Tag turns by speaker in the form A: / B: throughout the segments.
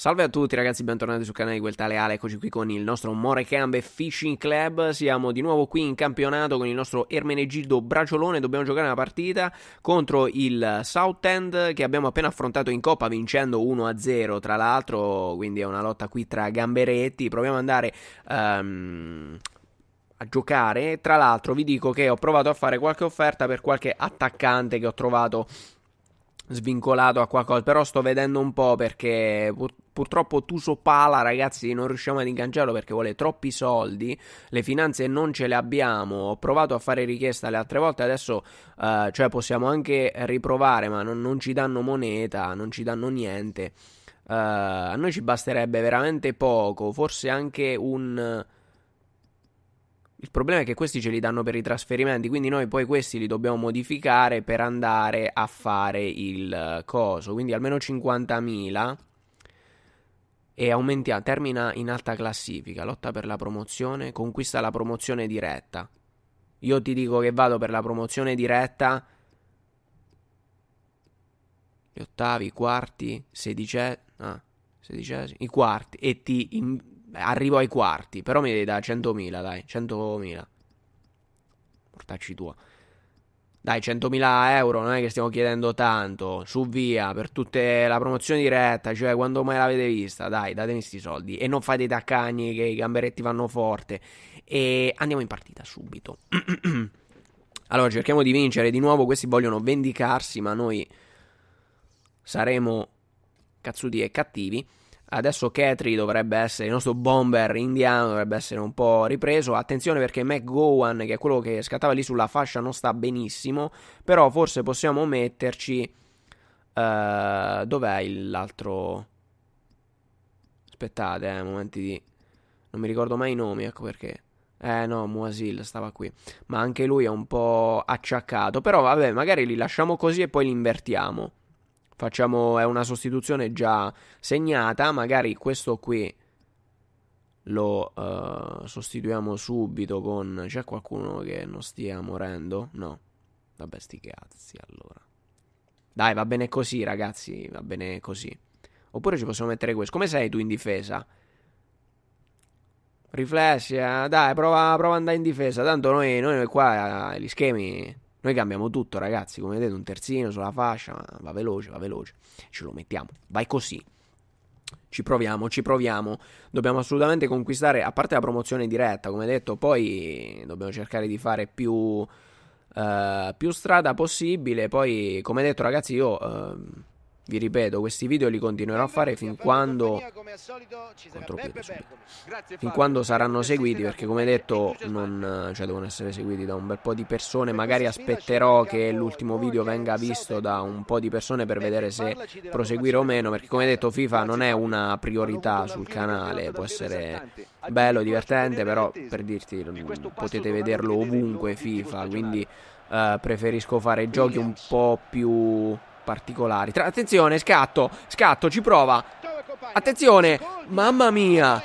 A: Salve a tutti ragazzi, bentornati sul canale di Quel Tale Ale, eccoci qui con il nostro Morecambe Fishing Club, siamo di nuovo qui in campionato con il nostro Ermenegildo Braciolone, dobbiamo giocare una partita contro il Southend che abbiamo appena affrontato in Coppa vincendo 1-0 tra l'altro, quindi è una lotta qui tra gamberetti, proviamo ad andare... Um a giocare. Tra l'altro, vi dico che ho provato a fare qualche offerta per qualche attaccante che ho trovato svincolato a qualcosa. Però sto vedendo un po' perché Purtroppo Tuso Pala, ragazzi, non riusciamo ad ingaggiarlo perché vuole troppi soldi. Le finanze non ce le abbiamo. Ho provato a fare richiesta le altre volte. Adesso, eh, cioè, possiamo anche riprovare, ma non, non ci danno moneta, non ci danno niente. Uh, a noi ci basterebbe veramente poco, forse anche un... Il problema è che questi ce li danno per i trasferimenti, quindi noi poi questi li dobbiamo modificare per andare a fare il eh, coso, quindi almeno 50.000 e aumentiamo, termina in alta classifica, lotta per la promozione, conquista la promozione diretta. Io ti dico che vado per la promozione diretta. Gli ottavi, i quarti, ah, sedicesimi, ah, sedicesi, i quarti, e ti in, arrivo ai quarti, però mi devi dare 100.000, dai, 100.000. Portacci tua. Dai, 100.000 euro, non è che stiamo chiedendo tanto. Su via, per tutta la promozione diretta, cioè quando mai l'avete vista, dai, datemi questi soldi. E non fate i taccagni che i gamberetti vanno forte. E andiamo in partita subito. allora, cerchiamo di vincere di nuovo. Questi vogliono vendicarsi, ma noi saremo cazzuti e cattivi. Adesso Ketri dovrebbe essere il nostro bomber indiano, dovrebbe essere un po' ripreso. Attenzione perché McGowan, che è quello che scattava lì sulla fascia, non sta benissimo. Però forse possiamo metterci. Uh, dov'è l'altro? Aspettate, eh, momenti di. Non mi ricordo mai i nomi, ecco perché. Eh no, Muasil stava qui. Ma anche lui è un po' acciaccato. Però vabbè, magari li lasciamo così e poi li invertiamo. Facciamo, è una sostituzione già segnata, magari questo qui lo uh, sostituiamo subito con... C'è qualcuno che non stia morendo? No. Vabbè, sti cazzi, allora. Dai, va bene così, ragazzi, va bene così. Oppure ci possiamo mettere questo. Come sei tu in difesa? Riflessi, eh? dai, prova, prova ad andare in difesa. Tanto noi, noi qua eh, gli schemi noi cambiamo tutto, ragazzi. Come vedete, un terzino sulla fascia, va veloce, va veloce. Ce lo mettiamo. Vai così. Ci proviamo, ci proviamo. Dobbiamo assolutamente conquistare, a parte la promozione diretta, come detto, poi dobbiamo cercare di fare più, uh, più strada possibile. Poi, come detto, ragazzi, io... Uh, vi ripeto, questi video li continuerò a fare fin quando... Contropiede subito. Fin quando saranno seguiti, perché come detto non... cioè devono essere seguiti da un bel po' di persone. Magari aspetterò che l'ultimo video cioè, venga visto da un po' di persone per vedere se proseguire o meno, perché come detto FIFA non è una priorità sul canale, può essere bello, divertente, però per dirti mm, potete vederlo ovunque FIFA, quindi... Uh, preferisco fare giochi un po' più particolari. Tra, attenzione, scatto, scatto, ci prova. Attenzione, mamma mia.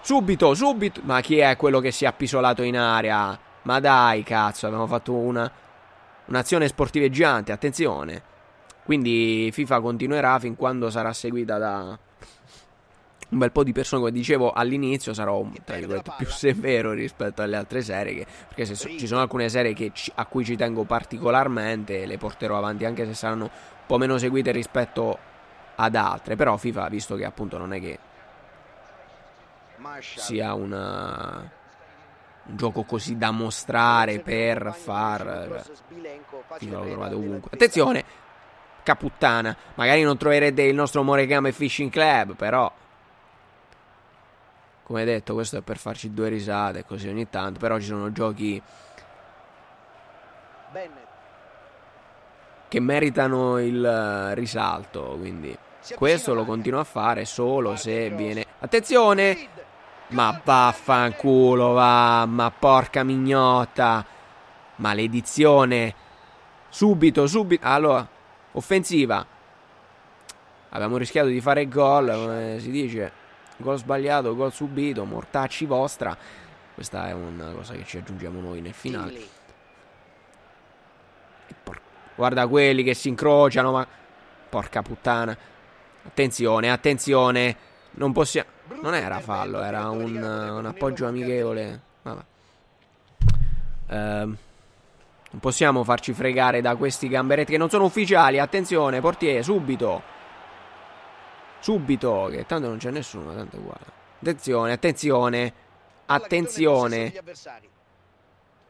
A: Subito, subito. Ma chi è quello che si è appisolato in aria? Ma dai, cazzo, abbiamo fatto una, un'azione sportiveggiante, attenzione. Quindi FIFA continuerà fin quando sarà seguita da, un bel po' di persone, come dicevo all'inizio, sarò tra virgolette più severo rispetto alle altre serie, che, perché so, ci sono alcune serie ci, a cui ci tengo particolarmente, le porterò avanti anche se saranno un po' meno seguite rispetto ad altre, però FIFA, visto che appunto non è che sia una, un gioco così da mostrare per far... Eh, FIFA lo trovate ovunque. Attenzione! Caputtana, magari non troverete il nostro Moregame Fishing Club, però come detto questo è per farci due risate così ogni tanto però ci sono giochi che meritano il eh, risalto quindi questo lo continuo a fare solo se viene attenzione ma vaffanculo va ma porca mignotta maledizione subito subito allora offensiva abbiamo rischiato di fare gol come eh, si dice gol sbagliato, gol subito, mortacci vostra. Questa è una cosa che ci aggiungiamo noi nel finale. Por... Guarda quelli che si incrociano, ma... Porca puttana. Attenzione, attenzione. Non possiamo... Non era fallo, era un, un appoggio amichevole. Vabbè. Ehm... Non possiamo farci fregare da questi gamberetti che non sono ufficiali. Attenzione, portiere, subito. Subito, che tanto non c'è nessuno, tanto è uguale. Attenzione, attenzione. Attenzione.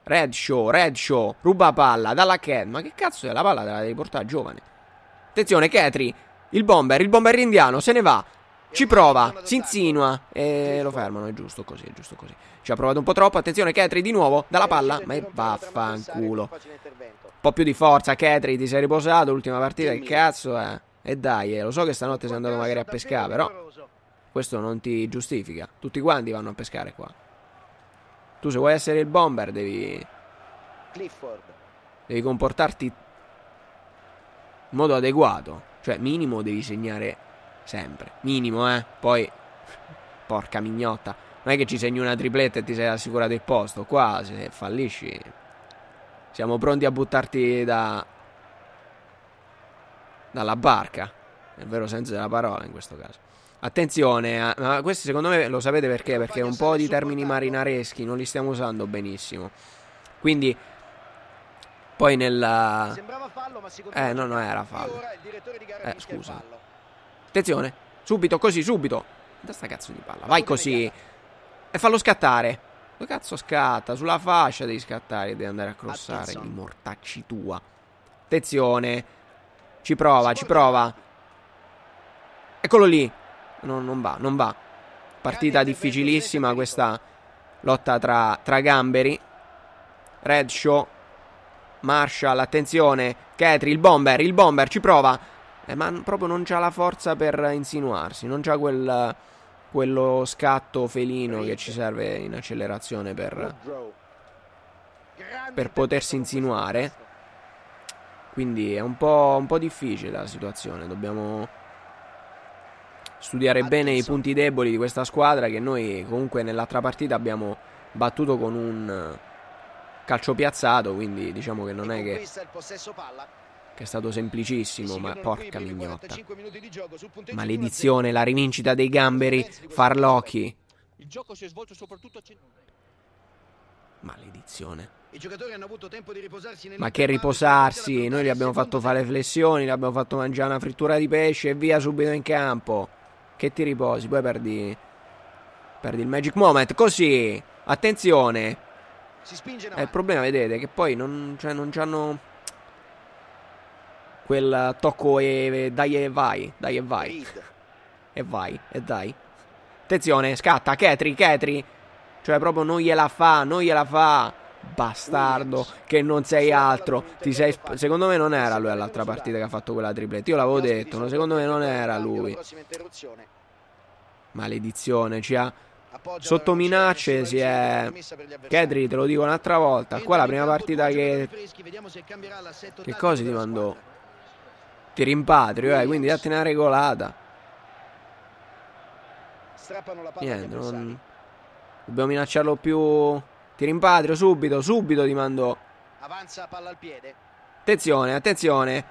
A: Red Show, Red Show, ruba palla dalla Cat. Ma che cazzo è la palla? Te la devi portare giovane. Attenzione, catri Il bomber, il bomber indiano, se ne va. Ci prova, si insinua e lo fermano, è giusto così, è giusto così. Ci ha provato un po' troppo, attenzione catri di nuovo, dalla palla, ma vaffanculo. Un po' più di forza catri ti sei riposato, l'ultima partita, che cazzo è? E dai, eh, lo so che stanotte sei andato magari a pescare, però questo non ti giustifica. Tutti quanti vanno a pescare qua. Tu se vuoi essere il bomber devi... Clifford. Devi comportarti in modo adeguato. Cioè, minimo devi segnare sempre. Minimo, eh. Poi, porca mignotta. Non è che ci segni una tripletta e ti sei assicurato il posto. Qua, se fallisci, siamo pronti a buttarti da dalla barca, nel vero senso della parola in questo caso. Attenzione, a, eh, ma questi secondo me lo sapete perché? Perché un po' di termini marinareschi non li stiamo usando benissimo. Quindi poi nella... Eh, eh no, no, era fallo. Eh, scusa. Attenzione, subito, così, subito. Da sta cazzo di palla, vai così. E fallo scattare. Dove cazzo scatta? Sulla fascia devi scattare, devi andare a crossare. Di mortacci tua. Attenzione. Ci prova, ci prova. Eccolo lì. No, non va, non va. Partita difficilissima questa lotta tra, tra gamberi. Redshaw. Marshall, attenzione. Ketri, il bomber, il bomber, ci prova. Eh, ma proprio non c'ha la forza per insinuarsi. Non c'ha quel, quello scatto felino che ci serve in accelerazione per, per potersi insinuare. Quindi è un po', un po difficile la situazione, dobbiamo studiare bene i punti deboli di questa squadra che noi comunque nell'altra partita abbiamo battuto con un eh, calcio piazzato, quindi diciamo che non è che, che è stato semplicissimo, ma porca mignotta. Maledizione, la rivincita dei gamberi, farlocchi. Maledizione. Ma che riposarsi? Noi gli abbiamo fatto fare flessioni, gli abbiamo fatto mangiare una frittura di pesce e via subito in campo. Che ti riposi, poi perdi. Perdi il magic moment. Così, attenzione. Eh, il problema, vedete, che poi non, cioè, non hanno quel tocco e dai e vai, dai e vai. E vai, e dai. Attenzione, scatta, Ketri, Ketri. Cioè proprio non gliela fa, non gliela fa bastardo che non sei altro. Sei secondo me non era lui all'altra partita che ha fatto quella tripletta. Io l'avevo detto, no, secondo me non era lui. Maledizione, ci ha sotto minacce si è Kedri te lo dico un'altra volta qua la prima partita che che cosa ti mandò ti rimpatrio eh, quindi datti una regolata niente non... dobbiamo minacciarlo più ti rimpatrio subito, subito ti mando. Avanza palla al piede. Attenzione, attenzione.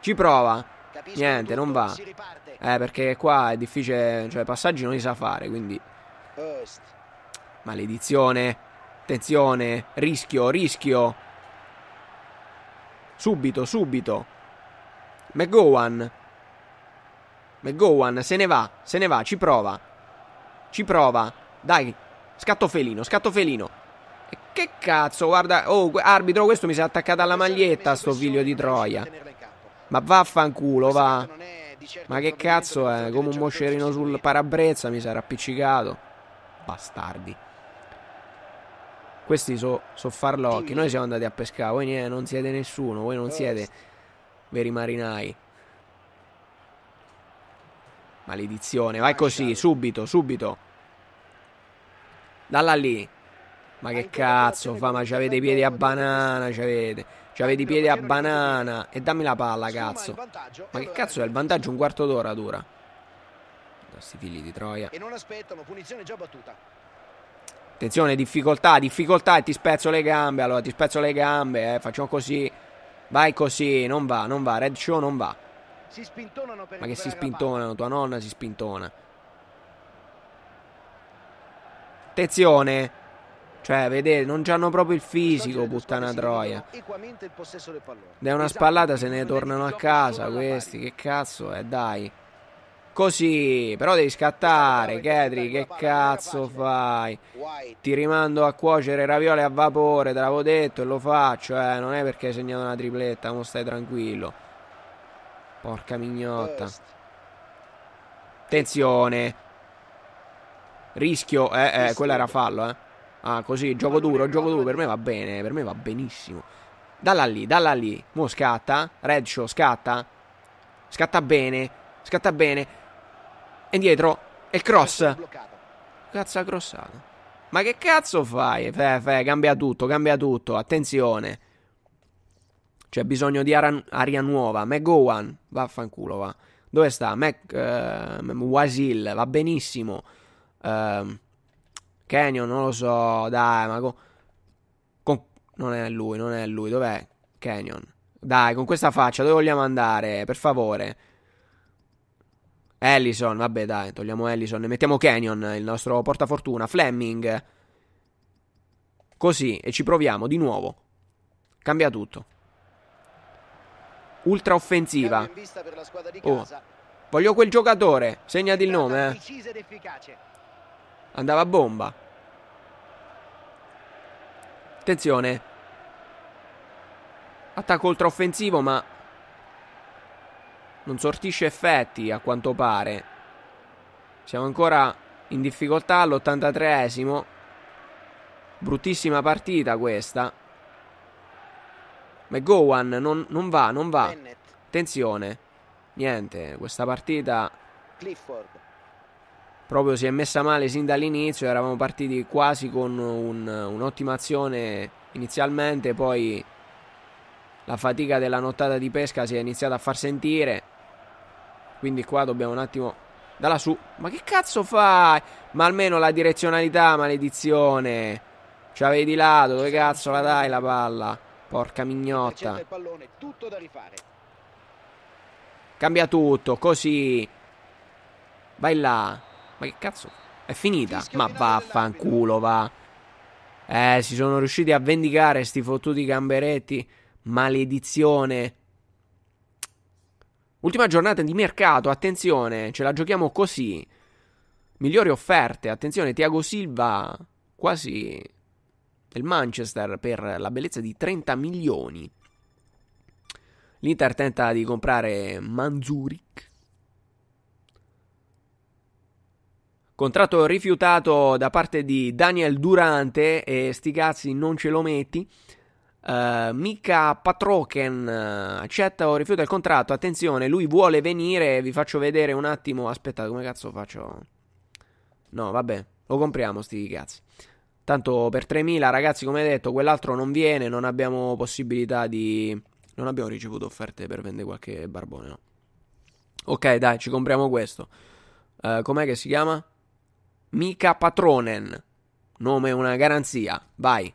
A: Ci prova. Capisco Niente, non va. Eh, perché qua è difficile, cioè passaggi non li sa fare, quindi Post. Maledizione. Attenzione, rischio, rischio. Subito, subito. McGowan. McGowan se ne va, se ne va, ci prova. Ci prova. Dai, Scatto felino, scatto felino. Che cazzo, guarda, oh, arbitro, questo mi si è attaccato alla maglietta, sto figlio di Troia. Ma vaffanculo, va. Ma che cazzo è, come un moscerino sul parabrezza mi sarà appiccicato. Bastardi. Questi so, so farlocchi, noi siamo andati a pescare, voi niente, non siete nessuno, voi non siete veri marinai. Maledizione, vai così, subito, subito. Dalla lì. Ma che cazzo fa? Ma c'avete i piedi a banana, c'avete. C'avete i piedi a banana. E dammi la palla, cazzo. Ma che cazzo è il vantaggio? Un quarto d'ora dura. Questi figli di Troia. E non aspettano, punizione già battuta. Attenzione, difficoltà, difficoltà e ti spezzo le gambe. Allora, ti spezzo le gambe, eh. Facciamo così. Vai così, non va, non va. Red Show non va. Si spintonano per Ma che si spintonano? Tua nonna si spintona. Attenzione. Cioè, vedete, non hanno proprio il fisico, puttana troia. Da una esatto, spallata se ne tornano a casa questi, che cazzo è, eh, dai. Così, però devi scattare, Ketri, che cazzo fai? Ti rimando a cuocere ravioli a vapore, te l'avevo detto e lo faccio, eh, non è perché hai segnato una tripletta, non stai tranquillo. Porca mignotta. Attenzione. Rischio, eh, eh, quello era fallo, eh. Ah, così, gioco duro, gioco duro. Per me va bene, per me va benissimo. Dalla lì, dalla lì. Mo scatta. Red show, scatta. Scatta bene. Scatta bene. E indietro. E il cross. Cazzo ha crossato. Ma che cazzo fai? Fè, fè, cambia tutto, cambia tutto. Attenzione. C'è bisogno di aria, aria nuova. McGowan. Vaffanculo, va. Dove sta? Mac, uh, eh, Wasil. Va benissimo. Ehm. Uh, Canyon, non lo so, dai, ma con... con... Non è lui, non è lui, dov'è Canyon? Dai, con questa faccia, dove vogliamo andare? Per favore. Ellison, vabbè dai, togliamo Ellison e mettiamo Canyon, il nostro portafortuna, Fleming. Così, e ci proviamo di nuovo. Cambia tutto. Ultra offensiva. Oh. Voglio quel giocatore, segnati il nome. Eh andava a bomba. Attenzione. Attacco ultraoffensivo, ma non sortisce effetti a quanto pare. Siamo ancora in difficoltà all'83esimo. Bruttissima partita questa. McGowan non, non va, non va. Attenzione. Niente, questa partita Clifford proprio si è messa male sin dall'inizio, eravamo partiti quasi con un, un'ottima azione inizialmente, poi la fatica della nottata di pesca si è iniziata a far sentire, quindi qua dobbiamo un attimo da lassù, ma che cazzo fai? Ma almeno la direzionalità, maledizione, ci avevi di lato, dove cazzo la dai la palla? Porca mignotta. Cambia tutto, così. Vai là. Ma che cazzo? È finita? Ma vaffanculo, va. Eh, si sono riusciti a vendicare sti fottuti gamberetti. Maledizione. Ultima giornata di mercato, attenzione, ce la giochiamo così. Migliori offerte, attenzione, Tiago Silva quasi del Manchester per la bellezza di 30 milioni. L'Inter tenta di comprare Manzuric Contratto rifiutato da parte di Daniel Durante e sti cazzi non ce lo metti. Uh, eh, Mika Patroken eh, accetta o rifiuta il contratto. Attenzione, lui vuole venire. Vi faccio vedere un attimo. Aspettate, come cazzo faccio? No, vabbè, lo compriamo sti cazzi. Tanto per 3.000 ragazzi, come detto, quell'altro non viene. Non abbiamo possibilità di... Non abbiamo ricevuto offerte per vendere qualche barbone, no. Ok, dai, ci compriamo questo. Uh, com'è che si chiama? Mika Patronen. Nome una garanzia. Vai.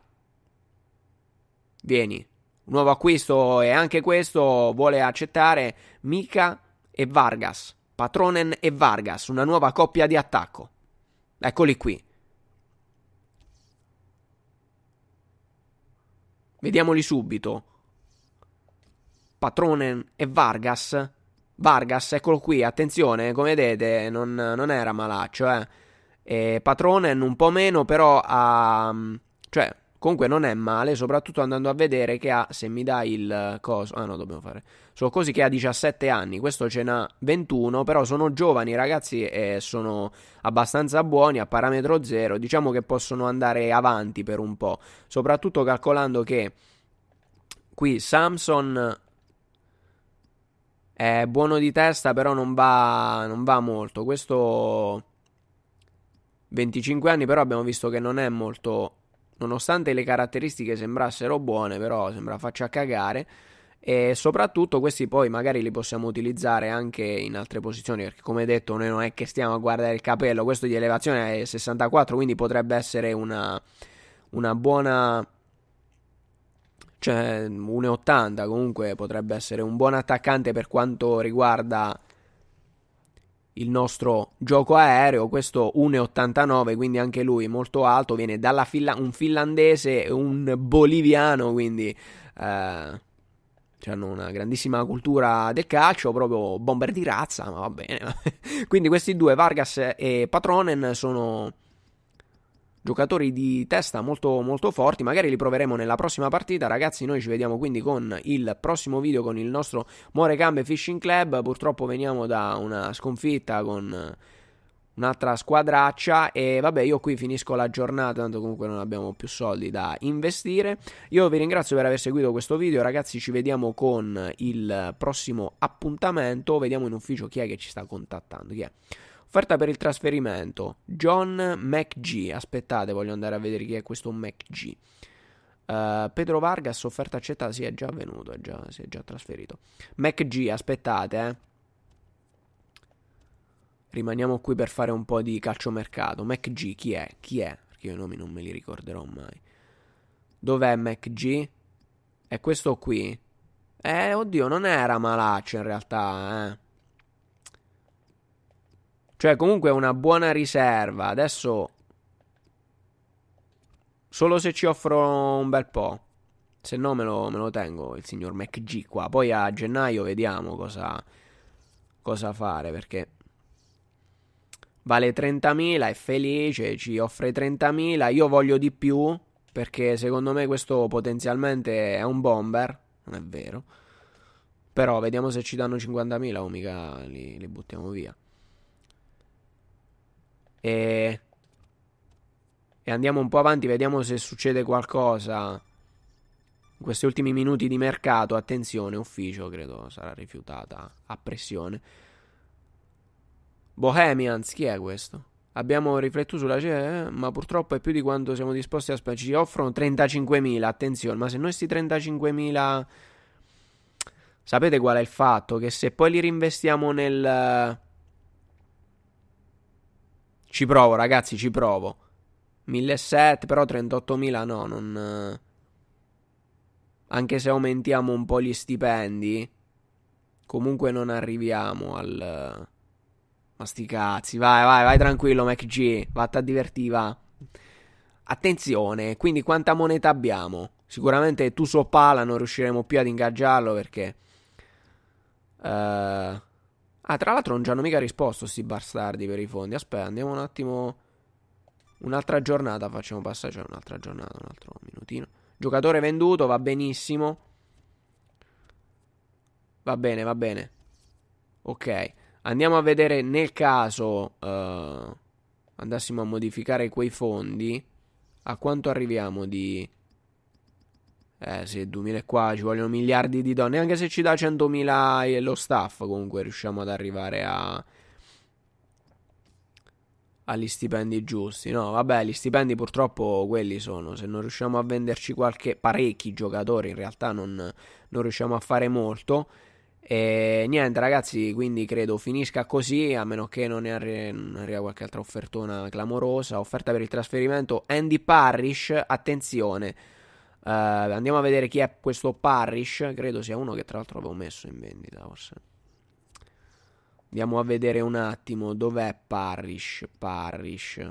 A: Vieni. Nuovo acquisto e anche questo vuole accettare Mika e Vargas. Patronen e Vargas, una nuova coppia di attacco. Eccoli qui. Vediamoli subito. Patronen e Vargas. Vargas, eccolo qui, attenzione, come vedete non, non era malaccio, eh. E eh, Patronen un po' meno, però ha... Mm, cioè, comunque non è male, soprattutto andando a vedere che ha, se mi dai il coso... Ah no, dobbiamo fare... So così che ha 17 anni, questo ce n'ha 21, però sono giovani ragazzi e sono abbastanza buoni a parametro zero. Diciamo che possono andare avanti per un po', soprattutto calcolando che qui Samson è buono di testa, però non va, non va molto. Questo 25 anni però abbiamo visto che non è molto, nonostante le caratteristiche sembrassero buone, però sembra faccia cagare. E soprattutto questi poi magari li possiamo utilizzare anche in altre posizioni, perché come detto noi non è che stiamo a guardare il capello, questo di elevazione è 64, quindi potrebbe essere una, una buona... Cioè, 1,80 comunque potrebbe essere un buon attaccante per quanto riguarda il nostro gioco aereo, questo 1,89, quindi anche lui molto alto, viene dalla Finla- un finlandese e un boliviano, quindi eh, hanno una grandissima cultura del calcio, proprio bomber di razza, ma va bene. quindi questi due, Vargas e Patronen, sono giocatori di testa molto, molto forti, magari li proveremo nella prossima partita, ragazzi noi ci vediamo quindi con il prossimo video con il nostro Morecambe Fishing Club, purtroppo veniamo da una sconfitta con un'altra squadraccia e vabbè io qui finisco la giornata tanto comunque non abbiamo più soldi da investire io vi ringrazio per aver seguito questo video ragazzi ci vediamo con il prossimo appuntamento vediamo in ufficio chi è che ci sta contattando chi è Offerta per il trasferimento, John McG. Aspettate, voglio andare a vedere chi è questo McG. Uh, eh, Pedro Vargas, offerta accettata, si è già venuto, è già, si è già trasferito. McG, aspettate, eh. Rimaniamo qui per fare un po' di calciomercato. McG, chi è? Chi è? Perché io i nomi non me li ricorderò mai. Dov'è McG? È questo qui? Eh, oddio, non era Malaccio in realtà, eh. Cioè, comunque è una buona riserva. Adesso. Solo se ci offro un bel po'. Se no, me lo, me lo tengo il signor McG qua. Poi a gennaio vediamo cosa, cosa fare perché. Vale 30.000, è felice, ci offre 30.000. Io voglio di più perché secondo me questo potenzialmente è un bomber. Non è vero. Però vediamo se ci danno 50.000 o mica li, li buttiamo via. E... e andiamo un po' avanti, vediamo se succede qualcosa. In questi ultimi minuti di mercato, attenzione, ufficio credo sarà rifiutata a pressione. Bohemians, chi è questo? Abbiamo riflettuto sulla CE, eh, ma purtroppo è più di quanto siamo disposti a spendere. Ci offrono 35.000, attenzione, ma se noi sti 35.000... Sapete qual è il fatto? Che se poi li reinvestiamo nel ci provo, ragazzi, ci provo. 1.700, però 38.000 no, non... Eh. Anche se aumentiamo un po' gli stipendi, comunque non arriviamo al... Eh. Ma sti cazzi, vai, vai, vai tranquillo, MacG, vatta a divertiva. Attenzione, quindi quanta moneta abbiamo? Sicuramente tu so pala non riusciremo più ad ingaggiarlo perché... Uh, Ah, tra l'altro non ci hanno mica risposto sti bastardi per i fondi. Aspetta, andiamo un attimo. Un'altra giornata facciamo passare. Cioè, un'altra giornata, un altro minutino. Giocatore venduto, va benissimo. Va bene, va bene. Ok. Andiamo a vedere nel caso uh, andassimo a modificare quei fondi. A quanto arriviamo di eh sì, 2000 qua ci vogliono miliardi di donne. Anche se ci dà 100.000 e lo staff, comunque riusciamo ad arrivare a... agli stipendi giusti. No, vabbè, gli stipendi purtroppo quelli sono. Se non riusciamo a venderci qualche parecchi giocatori, in realtà non, non riusciamo a fare molto. E niente, ragazzi, quindi credo finisca così. A meno che non, arri- non arriva qualche altra offertona clamorosa. Offerta per il trasferimento Andy Parrish. Attenzione Uh, andiamo a vedere chi è questo Parrish. Credo sia uno che tra l'altro avevo messo in vendita, forse. Andiamo a vedere un attimo dov'è Parrish. Parrish.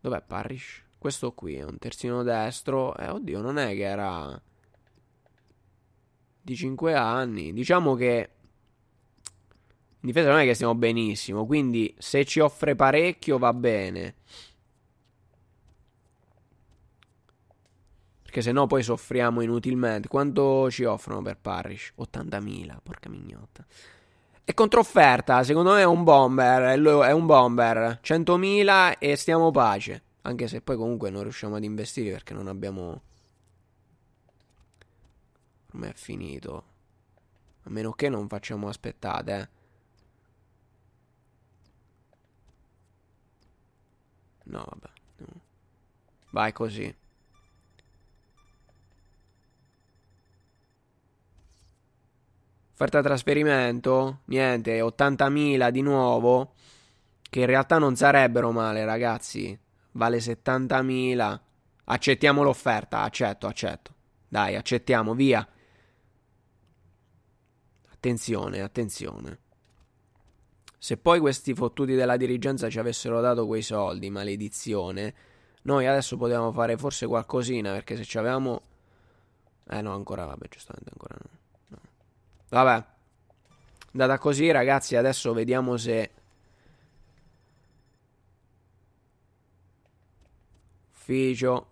A: Dov'è Parrish? Questo qui è un terzino destro. Eh, oddio, non è che era di 5 anni. Diciamo che in difesa non è che stiamo benissimo, quindi se ci offre parecchio va bene. Perché sennò poi soffriamo inutilmente. Quanto ci offrono per Parrish? 80.000, porca mignotta. E controfferta, secondo me è un bomber, è un bomber. 100.000 e stiamo pace. Anche se poi comunque non riusciamo ad investire perché non abbiamo... Ormai è finito. A meno che non facciamo aspettate, eh. No, vabbè. Vai così. offerta trasferimento, niente, 80.000 di nuovo, che in realtà non sarebbero male, ragazzi. Vale 70.000. Accettiamo l'offerta, accetto, accetto. Dai, accettiamo, via. Attenzione, attenzione. Se poi questi fottuti della dirigenza ci avessero dato quei soldi, maledizione, noi adesso potevamo fare forse qualcosina, perché se ci avevamo... Eh no, ancora, vabbè, giustamente ancora no. Vabbè. Data così, ragazzi. Adesso vediamo se... Ufficio.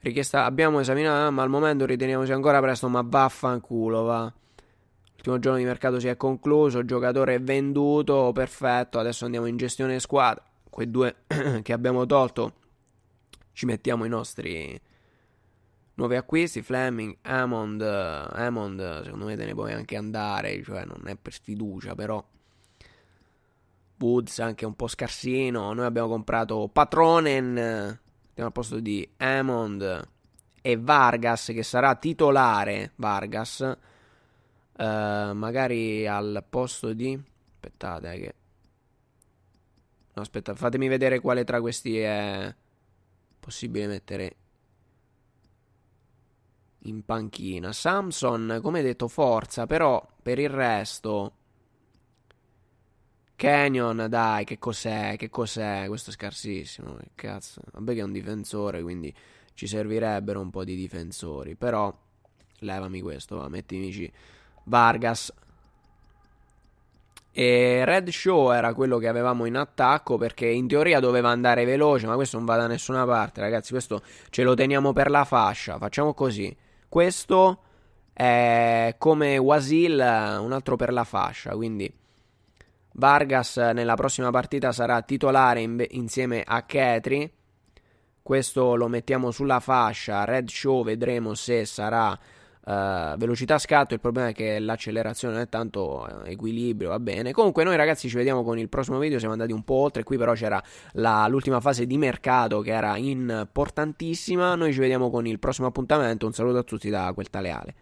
A: Richiesta abbiamo esaminato, eh, ma al momento riteniamo sia ancora presto, ma vaffanculo, va. L'ultimo giorno di mercato si è concluso, giocatore venduto, perfetto, adesso andiamo in gestione squadra. Quei due che abbiamo tolto, ci mettiamo i nostri Nuovi acquisti, Fleming, Hammond, eh, Hammond secondo me te ne puoi anche andare, cioè non è per sfiducia però. Woods anche un po' scarsino, noi abbiamo comprato Patronen, andiamo al posto di Hammond e Vargas che sarà titolare, Vargas, eh, magari al posto di... aspettate eh, che... No, aspetta, fatemi vedere quale tra questi è possibile mettere in panchina. Samson, come detto, forza, però per il resto... Canyon, dai, che cos'è? Che cos'è? Questo è scarsissimo. Che cazzo. Vabbè che è un difensore, quindi ci servirebbero un po' di difensori. Però, levami questo, va, mettimici Vargas. E Red Show era quello che avevamo in attacco perché in teoria doveva andare veloce, ma questo non va da nessuna parte, ragazzi. Questo ce lo teniamo per la fascia. Facciamo così. Questo è come Wasil, un altro per la fascia, quindi Vargas nella prossima partita sarà titolare in- insieme a Ketri. Questo lo mettiamo sulla fascia, Red Show vedremo se sarà eh, velocità scatto, il problema è che l'accelerazione non è tanto eh, equilibrio, va bene. Comunque noi ragazzi ci vediamo con il prossimo video, siamo andati un po' oltre, qui però c'era la, l'ultima fase di mercato che era importantissima, noi ci vediamo con il prossimo appuntamento, un saluto a tutti da quel taleale.